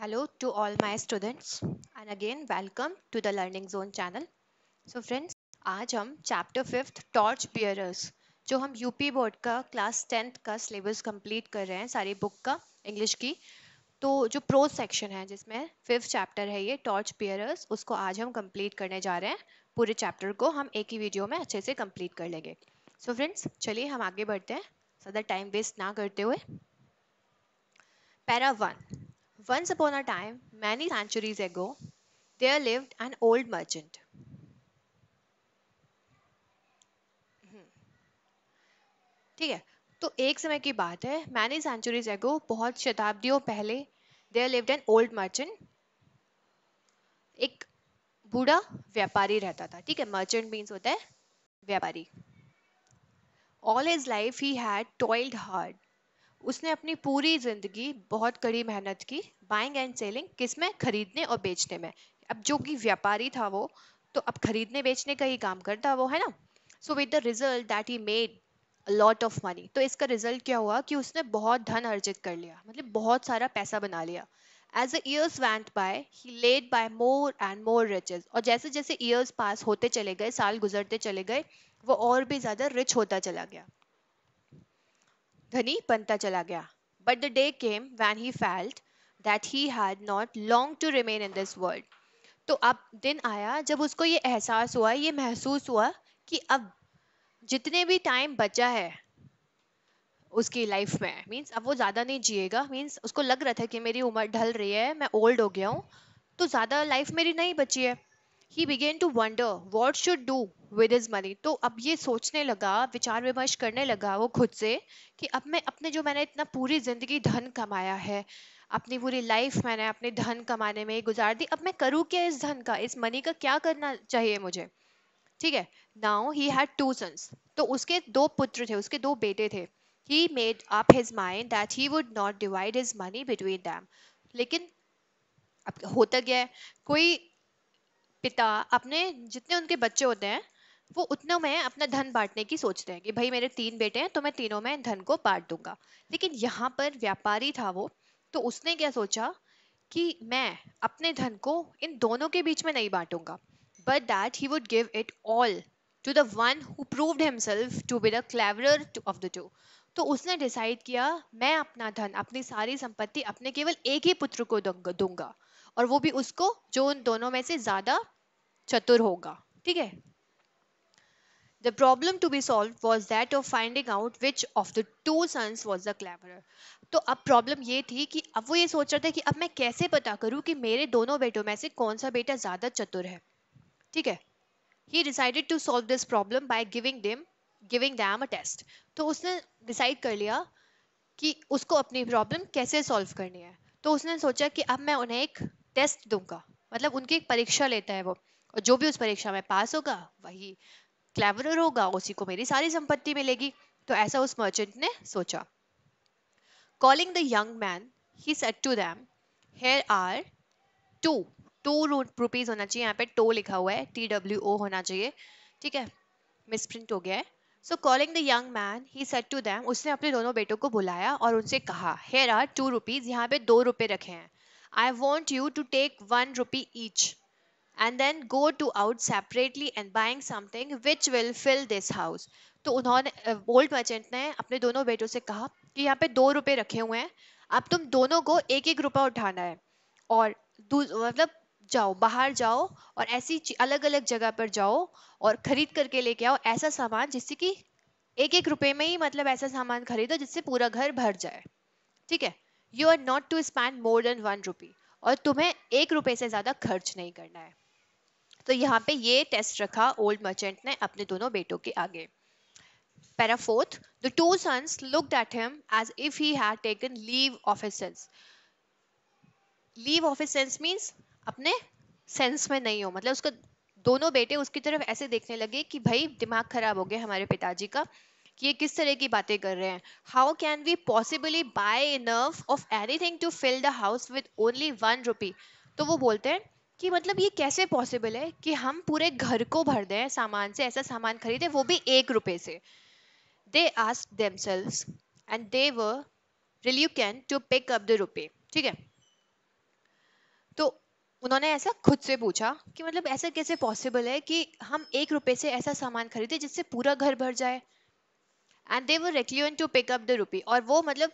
Hello to all my students and again welcome to the learning zone channel so friends आज हम chapter fifth torch bearers जो हम UP board का class tenth का syllabus complete कर रहे हैं सारी बुक का इंग्लिश की तो जो प्रो सेक्शन है जिसमें फिफ्थ चैप्टर है ये टॉर्च पियरर्स उसको आज हम कम्प्लीट करने जा रहे हैं पूरे चैप्टर को हम एक ही वीडियो में अच्छे से कम्प्लीट कर लेंगे सो फ्रेंड्स चलिए हम आगे बढ़ते हैं ज़्यादा टाइम वेस्ट ना करते हुए para one Once upon a time, many centuries ago, there lived an old merchant. ठीक है तो एक समय की बात है मैनी सेंचुरीज एगो बहुत शताब्दियों पहले there lived an old merchant एक बूढ़ा व्यापारी रहता था ठीक है मर्चेंट मीन्स होता है व्यापारी all his life he had toiled hard उसने अपनी पूरी ज़िंदगी बहुत कड़ी मेहनत की बाइंग एंड सेलिंग किस में खरीदने और बेचने में अब जो कि व्यापारी था वो तो अब खरीदने बेचने का ही काम करता वो है ना so with the result that he made lot of money तो इसका रिजल्ट क्या हुआ कि उसने बहुत धन अर्जित कर लिया मतलब बहुत सारा पैसा बना लिया as a years went by he laid by more and more riches और जैसे जैसे ईयर्स पास होते चले गए साल गुजरते चले गए वो और भी ज़्यादा रिच होता चला गया धनी बनता चला गया but the day came when he felt that he had not long to remain in this world तो अब दिन आया जब उसको ये एहसास हुआ ये महसूस हुआ कि अब जितने भी टाइम बचा है उसकी लाइफ में मीन्स अब वो ज़्यादा नहीं जिएगा मीन्स उसको लग रहा था कि मेरी उम्र ढल रही है मैं ओल्ड हो गया हूँ तो ज़्यादा लाइफ मेरी नहीं बची है he began to wonder what should do with his money तो अब ये सोचने लगा विचार विमर्श करने लगा वो खुद से कि अब मैं अपने जो मैंने इतना पूरी ज़िंदगी धन कमाया है अपनी पूरी लाइफ मैंने अपने धन कमाने में गुजार दी अब मैं करूँ क्या इस धन का इस मनी का क्या करना चाहिए मुझे ठीक है now he had two sons तो उसके दो पुत्र थे उसके दो बेटे थे he made up his mind that he would not divide his money between them लेकिन अब होता गया कोई पिता अपने जितने उनके बच्चे होते हैं वो उतनों में अपना धन बांटने की सोचते हैं कि भाई मेरे तीन बेटे हैं तो मैं तीनों में धन को बांट दूंगा लेकिन यहाँ पर व्यापारी था वो तो उसने क्या सोचा कि मैं अपने धन को इन दोनों के बीच में नहीं बांटूंगा but that he would give it all to the one who proved himself to be the clever of the two तो उसने डिसाइड किया मैं अपना धन अपनी सारी संपत्ति अपने केवल एक ही पुत्र को दूंगा और वो भी उसको जो उन दोनों में से ज्यादा चतुर होगा ठीक है The problem to be solved was that of finding out which of the two sons was the cleverer. तो अब प्रॉब्लम ये थी कि अब वो ये सोच रहे थे कि अब मैं कैसे पता करूँ कि मेरे दोनों बेटों में से कौन सा बेटा ज़्यादा चतुर है ठीक है he decided to solve this problem by giving them giving them a test तो उसने डिसाइड कर लिया कि उसको अपनी प्रॉब्लम कैसे सॉल्व करनी है तो उसने सोचा कि अब मैं उन्हें एक टेस्ट दूंगा मतलब उनकी एक परीक्षा लेता है वो और जो भी उस परीक्षा में पास होगा वही क्लेवरर होगा उसी को मेरी सारी संपत्ति मिलेगी तो ऐसा उस मर्चेंट ने सोचा calling the young man he said to them here are two two rupees होना चाहिए यहाँ पे टो लिखा हुआ है टी डब्ल्यू ओ होना चाहिए ठीक है मिस प्रिंट हो गया है so calling the young man he said to them उसने अपने दोनों बेटों को बुलाया और उनसे कहा हेयर आर टू रुपीज यहाँ पे दो रुपये रखे हैं I want you to take one rupee each and then go to out separately and buying something which will fill this house तो उन्होंने ओल्ड मर्चेंट ने अपने दोनों बेटों से कहा कि यहाँ पे दो रुपये रखे हुए हैं अब तुम दोनों को एक एक रुपया उठाना है और मतलब जाओ बाहर जाओ और ऐसी अलग अलग जगह पर जाओ और खरीद करके लेके आओ ऐसा सामान जिससे कि एक एक रुपए में ही मतलब ऐसा सामान खरीदो जिससे पूरा घर भर जाए ठीक है you are not to spend more than one rupee और तुम्हें एक रुपये से ज़्यादा खर्च नहीं करना है तो यहाँ पे ये टेस्ट रखा ओल्ड मर्चेंट ने अपने दोनों बेटों के आगे para fourth the two sons look at him as if he had taken leave of his sense leave of his sense means अपने सेंस में नहीं हो मतलब उसका दोनों बेटे उसकी तरफ ऐसे देखने लगे कि भाई दिमाग खराब हो गया हमारे पिताजी का कि ये किस तरह की बातें कर रहे हैं how can we possibly buy enough of anything to fill the house with only one rupee तो वो बोलते हैं कि मतलब ये कैसे पॉसिबल है कि हम पूरे घर को भर दें सामान से ऐसा सामान खरीदें वो भी एक रुपए से they ask themselves and they were reluctant to pick up the रुपये ठीक है तो उन्होंने ऐसा खुद से पूछा कि मतलब ऐसा कैसे पॉसिबल है कि हम एक रुपए से ऐसा सामान खरीदें जिससे पूरा घर भर जाए and they were reluctant to pick up the rupee और वो मतलब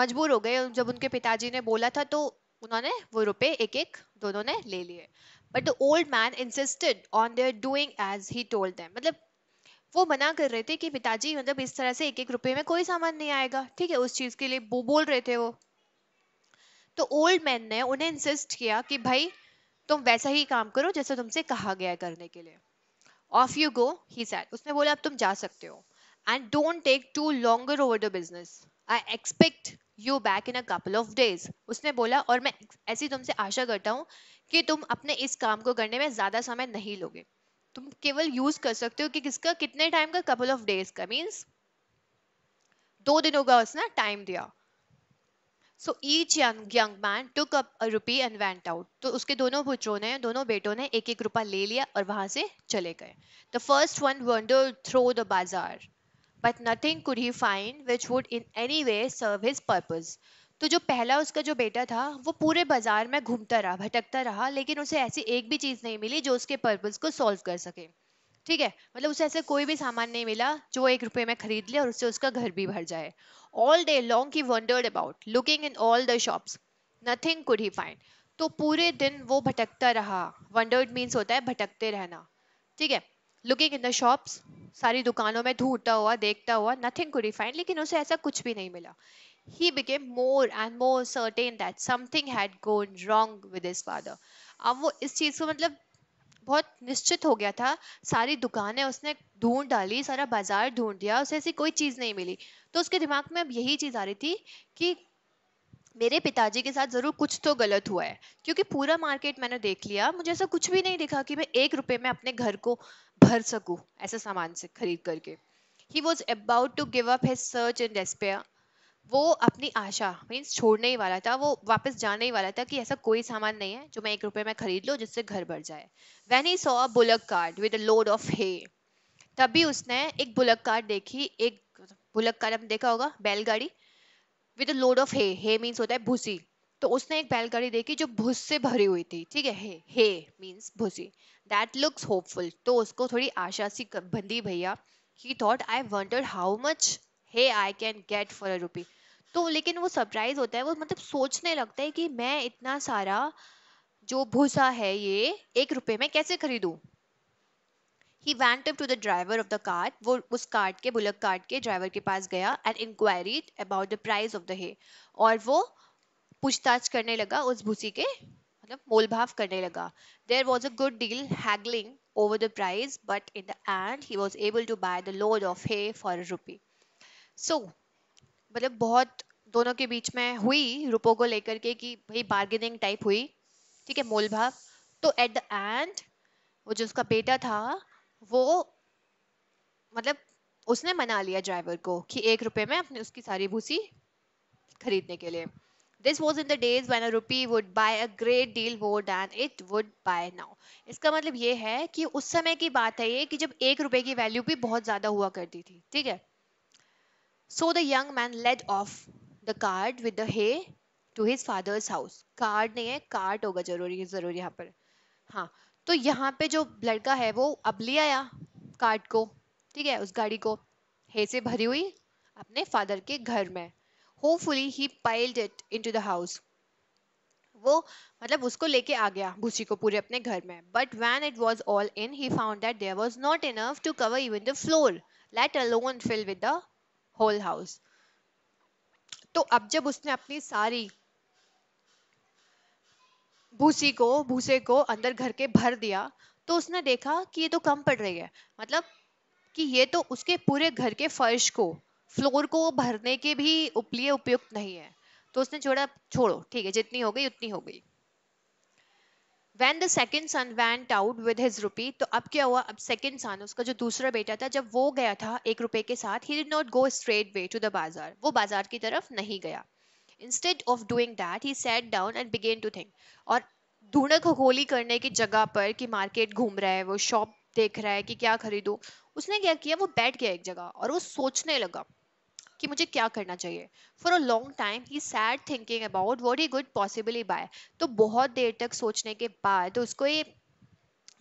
मजबूर हो गए जब उनके पिताजी ने बोला था तो उन्होंने वो रुपए एक एक दोनों ने ले लिए but the old man insisted on their doing as he told them मतलब वो मना कर रहे थे कि पिताजी मतलब इस तरह से एक एक रुपए में कोई सामान नहीं आएगा ठीक है उस चीज के लिए वो बोल रहे थे वो तो ओल्ड मैन ने उन्हें इंसिस्ट किया कि भाई तुम वैसा ही काम करो जैसा तुमसे कहा गया है करने के लिए off you go he said उसने बोला अब तुम जा सकते हो and don't take too longer over the business I expect you back in a couple of days उसने बोला और मैं ऐसी तुमसे आशा करता हूँ कि तुम अपने इस काम को करने में ज़्यादा समय नहीं लोगे तुम केवल यूज़ कर सकते हो कि किसका कितने टाइम का कपल ऑफ डेज का मीन्स दो दिनों का उसने टाइम दिया so each young young man took up a rupee and went out तो उसके दोनों पुत्रों ने दोनों बेटों ने एक एक रुपया ले लिया और वहां से चले गए the first one wander through the bazaar but nothing could he find which would in any way serve his purpose तो जो पहला उसका जो बेटा था वो पूरे बाजार में घूमता रहा भटकता रहा लेकिन उसे ऐसी एक भी चीज़ नहीं मिली जो उसके पर्पज़ को सॉल्व कर सके ठीक है मतलब उसे ऐसे कोई भी सामान नहीं मिला जो एक रुपये में खरीद ले और उससे उसका घर भी भर जाए all day long he wandered about looking in all the shops nothing could he find तो पूरे दिन वो भटकता रहा वंडर्ड मीन्स होता है भटकते रहना ठीक है लुकिंग इन द शॉप्स सारी दुकानों में ढूंढता हुआ देखता हुआ नथिंग को फाइंड लेकिन उसे ऐसा कुछ भी नहीं मिला he became more and more certain that something had gone wrong with his father अब वो इस चीज़ को मतलब बहुत निश्चित हो गया था सारी दुकानें उसने ढूंढ डाली सारा बाजार ढूंढ दिया उसे ऐसी कोई चीज़ नहीं मिली तो उसके दिमाग में अब यही चीज़ आ रही थी कि मेरे पिताजी के साथ ज़रूर कुछ तो गलत हुआ है क्योंकि पूरा मार्केट मैंने देख लिया मुझे ऐसा कुछ भी नहीं दिखा कि मैं एक रुपये में अपने घर को भर सकूं ऐसा सामान से खरीद करके he was about to give up his search in despair वो अपनी आशा मीन्स छोड़ने ही वाला था वो वापस जाने ही वाला था कि ऐसा कोई सामान नहीं है जो मैं एक रुपये में खरीद लो जिससे घर भर जाए when he saw a bullock cart with a load of hay तभी उसने एक बुलक कार्ड देखी एक बुलक कार्ड हम देखा होगा बैलगाड़ी with load of hay hay means होता है भूसी तो उसने एक बैलगाड़ी देखी जो भूस से भरी हुई थी ठीक है हे हे मीन्स भूसी दैट लुक्स होपफुल तो उसको थोड़ी आशा सी बंदी भैया he thought I wonder how much hay I can get for a rupee तो लेकिन वो सरप्राइज होता है वो मतलब सोचने लगता है कि मैं इतना सारा जो भूसा है ये एक रुपये में कैसे खरीदूँ he went to the driver of the cart वो उस कार्ट के बुलक कार्ट के ड्राइवर के पास गया and inquiry about the price of the hay और वो पूछताछ करने लगा उस भूसी के मतलब मोल भाव करने लगा there was a good deal haggling over the price but in the end he was able to buy the load of hay for rupee so मतलब बहुत दोनों के बीच में हुई रुपो को लेकर के कि भाई बार्गेनिंग टाइप हुई ठीक है मोल भाव तो एट द एंड वो जो उसका बेटा था वो मतलब उसने मना लिया ड्राइवर को कि एक रुपये में अपने उसकी सारी भूसी खरीदने के लिए this was in the days when a rupee would buy a great deal वो than it would buy now इसका मतलब ये है कि उस समय की बात है ये कि जब एक रुपये की वैल्यू भी बहुत ज़्यादा हुआ करती थी ठीक है so the young man led off the cart with the hay to his father's house cart नहीं है कार्ड होगा जरूरी जरूरी यहाँ पर हाँ तो यहाँ पे जो लड़का है वो अब ले आया कार्ड को ठीक है उस गाड़ी को हे से भरी हुई अपने फादर के घर में hopefully he piled it into the house वो मतलब उसको लेके आ गया भूसी को पूरे अपने घर में but when it was all in he found that there was not enough to cover even the floor let alone fill with the whole house तो अब जब उसने अपनी सारी भूसी को भूसे को अंदर घर के भर दिया तो उसने देखा कि ये तो कम पड़ रही है मतलब कि ये तो उसके पूरे घर के फर्श को फ्लोर को भरने के भी उपलिए उपयुक्त नहीं है तो उसने छोड़ा छोड़ो ठीक है जितनी हो गई उतनी हो गई when the second son went out with his rupee तो अब क्या हुआ अब सेकेंड सन उसका जो दूसरा बेटा था जब वो गया था एक रुपए के साथ he did not go straight way to the bazaar वो बाजार की तरफ नहीं गया instead of doing that he sat down and began to think और ढूंढ खगोली करने की जगह पर कि मार्केट घूम रहा है वो शॉप देख रहा है कि क्या खरीदूँ उसने क्या किया वो बैठ गया एक जगह और वो सोचने लगा कि मुझे क्या करना चाहिए for a long time he sat thinking about what he could possibly buy तो बहुत देर तक सोचने के बाद उसको ये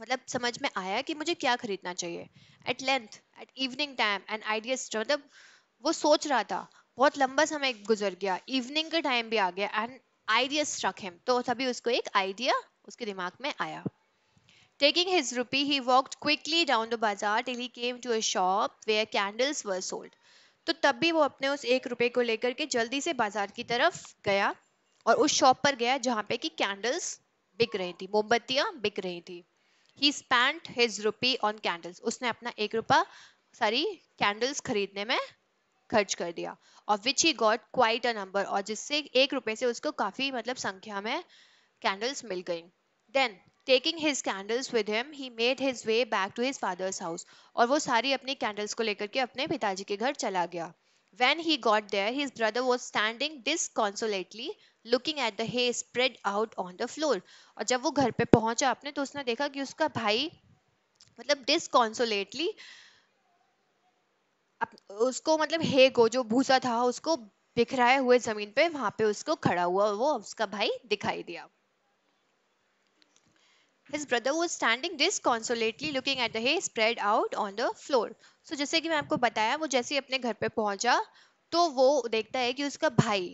मतलब समझ में आया कि मुझे क्या खरीदना चाहिए at length at evening time and idea मतलब वो सोच रहा था बहुत लंबा समय गुजर गया इवनिंग का टाइम भी आ गया एंड आइडिया स्ट्रक हिम तो तभी उसको एक आइडिया उसके दिमाग में आया taking his rupee, he walk quickly down the bazaar till he came to a shop where candles were sold तो तब भी वो अपने उस एक रुपए को लेकर के जल्दी से बाजार की तरफ गया और उस शॉप पर गया जहाँ पे कि कैंडल्स बिक रही थी मोमबत्तियाँ बिक रही थी he spent his rupee on candles उसने अपना एक रुपया सारी कैंडल्स खरीदने में खर्च कर दिया और which he got quite a number और जिससे एक रुपए से उसको काफ़ी मतलब संख्या में कैंडल्स मिल गई then taking his candles with him he made his way back to his father's house और वो सारी अपनी कैंडल्स को लेकर के अपने पिताजी के घर चला गया When he got there, his brother was standing disconsolately, looking at the hay spread out on the floor. और जब वो घर पे पहुंचा अपने तो उसने देखा कि उसका भाई मतलब डिसकॉन्सोलेटली उसको मतलब हे को जो भूसा था उसको बिखराए हुए जमीन पे वहां पे उसको खड़ा हुआ वो उसका भाई दिखाई दिया His brother was standing disconsolately looking at the hay spread out on the floor. So जैसे कि मैं आपको बताया वो जैसे ही अपने घर पे पहुंचा तो वो देखता है कि उसका भाई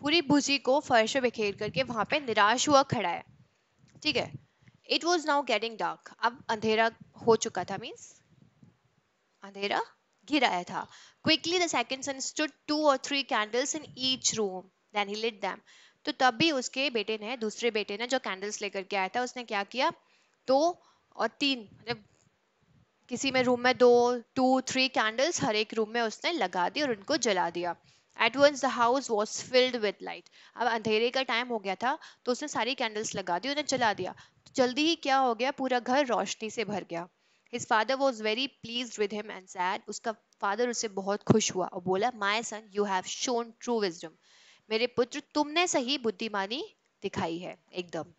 पूरी भूसी को फर्श पर बिखेर करके वहां पर निराश हुआ खड़ा है ठीक है It was now getting dark. अब अंधेरा हो चुका था मीन्स अंधेरा ghiraya था quickly the second son stood two or three candles in each room. Then he lit them. तो तब भी उसके बेटे ने दूसरे बेटे ने जो कैंडल्स लेकर के आया था उसने क्या किया दो और तीन मतलब किसी में रूम में दो टू थ्री कैंडल्स हर एक रूम में उसने लगा दी और उनको जला दिया at once the house was filled with light अब अंधेरे का टाइम हो गया था तो उसने सारी कैंडल्स लगा दी उन्हें जला दिया तो जल्दी ही क्या हो गया पूरा घर रोशनी से भर गया his father was very pleased with him and said उसका फादर उससे बहुत खुश हुआ और बोला my son you have shown true wisdom मेरे पुत्र तुमने सही बुद्धिमानी दिखाई है एकदम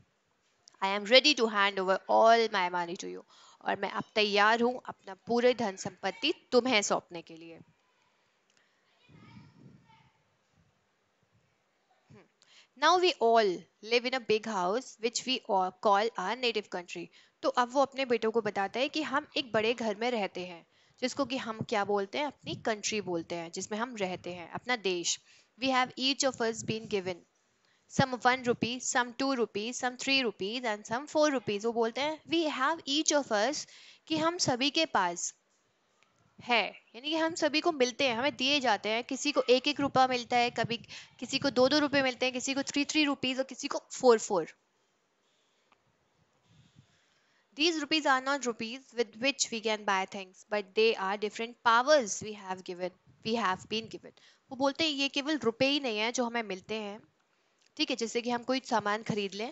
I am ready to hand over all my money to you और मैं अब तैयार हूँ अपना पूरे धन संपत्ति तुम्हें सौंपने के लिए hmm. Now we all live in a big house which we all call our native country. तो अब वो अपने बेटों को बताता है कि हम एक बड़े घर में रहते हैं जिसको कि हम क्या बोलते हैं अपनी कंट्री बोलते हैं जिसमें हम रहते हैं अपना देश we have each of us been given some one rupee some two rupees some three rupees and some four rupees वो बोलते हैं we have each of us कि हम सभी के पास है यानी कि हम सभी को मिलते हैं हमें दिए जाते हैं किसी को एक एक रुपया मिलता है कभी किसी को दो दो रुपये मिलते हैं किसी को थ्री थ्री रुपीज़ और किसी को four four These rupees are not rupees with which we can buy things, but they are different powers we have given, we have been given. वो बोलते हैं ये केवल रुपए ही नहीं है जो हमें मिलते हैं ठीक है जैसे कि हम कोई सामान खरीद लें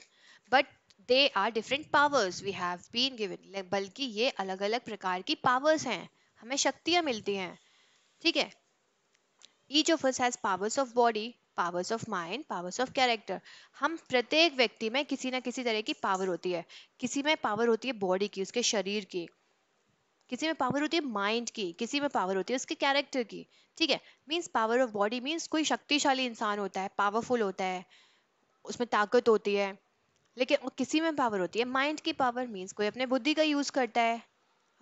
but they are different powers we have been given बल्कि ये अलग अलग प्रकार की पावर्स हैं हमें शक्तियाँ मिलती हैं ठीक है each of us has powers of body powers of mind powers of character हम प्रत्येक व्यक्ति में किसी ना किसी तरह की पावर होती है किसी में पावर होती है बॉडी की उसके शरीर की किसी में पावर होती है माइंड की किसी में पावर होती है उसके कैरेक्टर की ठीक है means power of body means कोई शक्तिशाली इंसान होता है पावरफुल होता है उसमें ताकत होती है लेकिन किसी में पावर होती है माइंड की पावर मीन्स कोई अपने बुद्धि का यूज़ करता है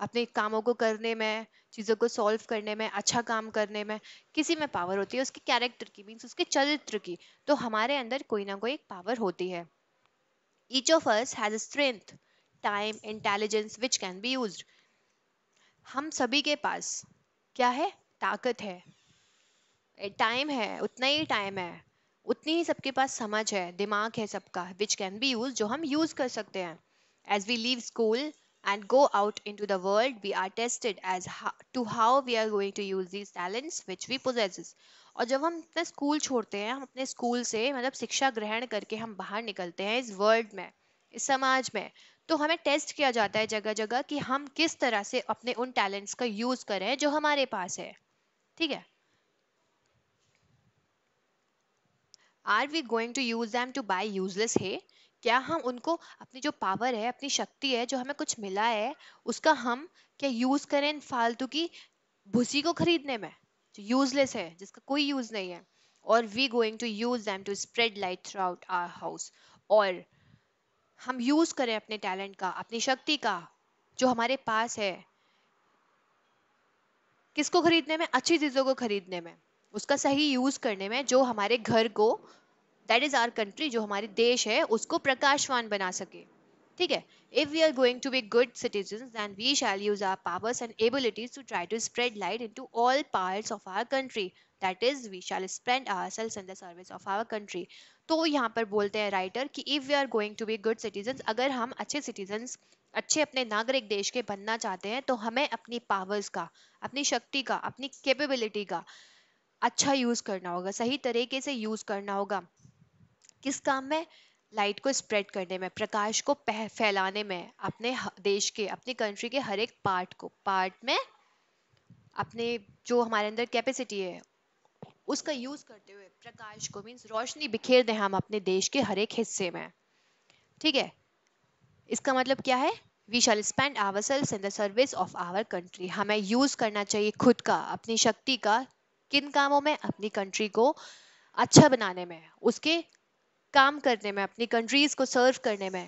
अपने कामों को करने में चीज़ों को सॉल्व करने में अच्छा काम करने में किसी में पावर होती है उसके कैरेक्टर की मीन्स उसके चरित्र की तो हमारे अंदर कोई ना कोई एक पावर होती है each of us has strength time intelligence which can be use हम सभी के पास क्या है ताकत है टाइम है उतना ही टाइम है उतनी ही सबके पास समझ है दिमाग है सबका विच कैन बी यूज जो हम यूज कर सकते हैं as we leave school and go out into the world, we are tested as how, to how we are going to use these talents which we possesses और जब हम अपना school छोड़ते हैं हम अपने स्कूल से मतलब शिक्षा ग्रहण करके हम बाहर निकलते हैं इस वर्ल्ड में इस समाज में तो हमें टेस्ट किया जाता है जगह जगह कि हम किस तरह से अपने उन टैलेंट्स का यूज करें जो हमारे पास है ठीक है are we going to use them to buy useless है क्या हम उनको अपनी जो पावर है अपनी शक्ति है जो हमें कुछ मिला है उसका हम क्या यूज़ करें फालतू की भूसी को खरीदने में जो यूजलेस है जिसका कोई यूज़ नहीं है और we going to use them to spread light throughout our house और हम यूज़ करें अपने टैलेंट का अपनी शक्ति का जो हमारे पास है किसको खरीदने में अच्छी चीज़ों को खरीदने में उसका सही यूज़ करने में जो हमारे घर को दैट इज़ आर कंट्री जो हमारे देश है उसको प्रकाशवान बना सके ठीक है if we are going to be good citizen then we shall use our powers and abilities to try to spread light into all parts of our country that is we shall spend our selves in the service of our country तो यहाँ पर बोलते हैं writer कि if we are going to be good citizen अगर हम अच्छे citizens अच्छे अपने नागरिक देश के बनना चाहते हैं तो हमें अपनी पावर्स का अपनी शक्ति का अपनी कैपेबिलिटी का अच्छा यूज़ करना होगा सही तरीके से यूज़ करना होगा किस काम में लाइट को स्प्रेड करने में प्रकाश को फैलाने में अपने देश के अपनी कंट्री के हर एक पार्ट को पार्ट में अपने जो हमारे अंदर कैपेसिटी है उसका यूज करते हुए प्रकाश को मीन्स रोशनी बिखेर दें हम अपने देश के हर एक हिस्से में ठीक है इसका मतलब क्या है we shall spend our selves in the service of our country हमें यूज करना चाहिए खुद का अपनी शक्ति का किन कामों में अपनी कंट्री को अच्छा बनाने में उसके काम करने में अपनी कंट्रीज को सर्व करने में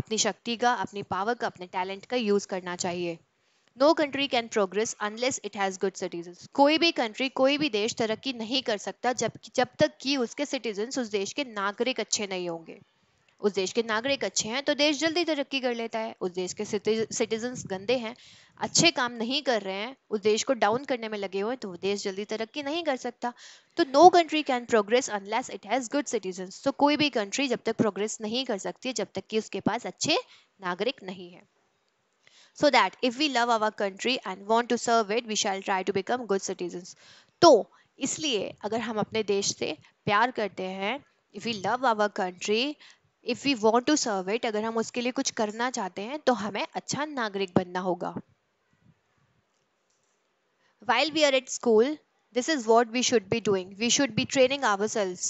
अपनी शक्ति का अपनी पावर का अपने टैलेंट का यूज़ करना चाहिए no country can progress unless it has good citizen कोई भी कंट्री कोई भी देश तरक्की नहीं कर सकता जब जब तक कि उसके सिटीजन उस देश के नागरिक अच्छे नहीं होंगे उस देश के नागरिक अच्छे हैं तो देश जल्दी तरक्की कर लेता है उस देश के सिटीजन्स गंदे हैं अच्छे काम नहीं कर रहे हैं उस देश को डाउन करने में लगे हुए तो वो देश जल्दी तरक्की नहीं कर सकता तो no country can progress unless it has good citizens तो कोई भी कंट्री जब तक प्रोग्रेस नहीं कर सकती जब तक कि उसके पास अच्छे नागरिक नहीं है so that if we love our country and want to serve it we shall try to become good citizens तो इसलिए अगर हम अपने देश से प्यार करते हैं if we love our country If we want to serve it, अगर हम उसके लिए कुछ करना चाहते हैं तो हमें अच्छा नागरिक बनना होगा while we are at school this is what we should be doing we should be training ourselves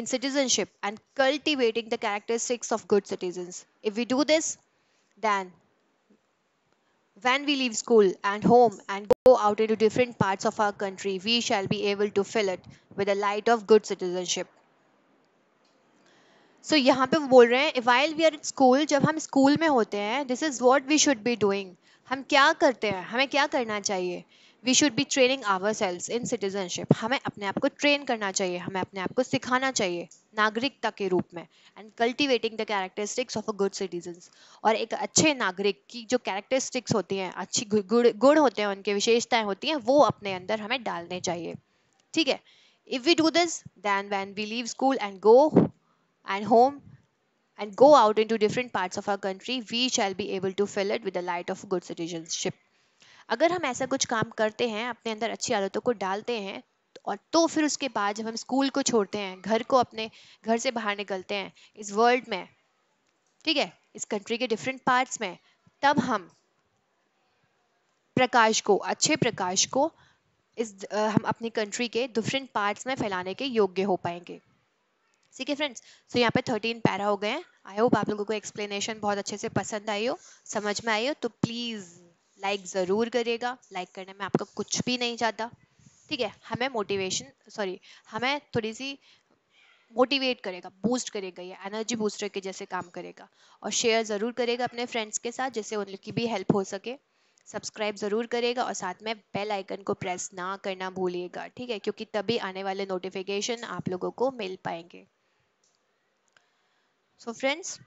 in citizenship and cultivating the characteristics of good citizens if we do this then when we leave school and home and go out into different parts of our country we shall be able to fill it with the light of good citizenship so so, यहाँ पे वो बोल रहे हैं while we are in school जब हम school में होते हैं this is what we should be doing हम क्या करते हैं हमें क्या करना चाहिए we should be training our selves in citizenship हमें अपने आप को ट्रेन करना चाहिए हमें अपने आप को सिखाना चाहिए नागरिकता के रूप में and cultivating the characteristics of a good citizen और एक अच्छे नागरिक की जो कैरेक्टरिस्टिक्स होती हैं अच्छी गुड़ गुण होते हैं उनकी विशेषताएँ होती हैं वो अपने अंदर हमें डालने चाहिए ठीक है if we do this then when we leave school and go and home and go out into different parts of our country, we shall be able to fill it with the light of good citizenship. अगर हम ऐसा कुछ काम करते हैं अपने अंदर अच्छी आदतों को डालते हैं और तो फिर उसके बाद जब हम स्कूल को छोड़ते हैं घर को अपने घर से बाहर निकलते हैं इस वर्ल्ड में ठीक है इस कंट्री के डिफरेंट पार्ट्स में तब हम प्रकाश को अच्छे प्रकाश को इस हम अपनी कंट्री के डिफरेंट पार्ट्स में फैलाने के योग्य हो पाएंगे ठीक है फ्रेंड्स सो यहाँ पे थर्टीन पैरा हो गए हैं आई होप आप लोगों को एक्सप्लेनेशन बहुत अच्छे से पसंद आई हो समझ में आई हो तो प्लीज़ लाइक ज़रूर करिएगा लाइक करने में आपका कुछ भी नहीं जाता ठीक है हमें मोटिवेशन सॉरी हमें थोड़ी सी मोटिवेट करेगा बूस्ट करेगा ये एनर्जी बूस्टर के जैसे काम करेगा और शेयर ज़रूर करेगा अपने फ्रेंड्स के साथ जिससे उन लोग भी हेल्प हो सके सब्सक्राइब ज़रूर करेगा और साथ में बेल आइकन को प्रेस ना करना भूलिएगा ठीक है क्योंकि तभी आने वाले नोटिफिकेशन आप लोगों को मिल पाएंगे So friends,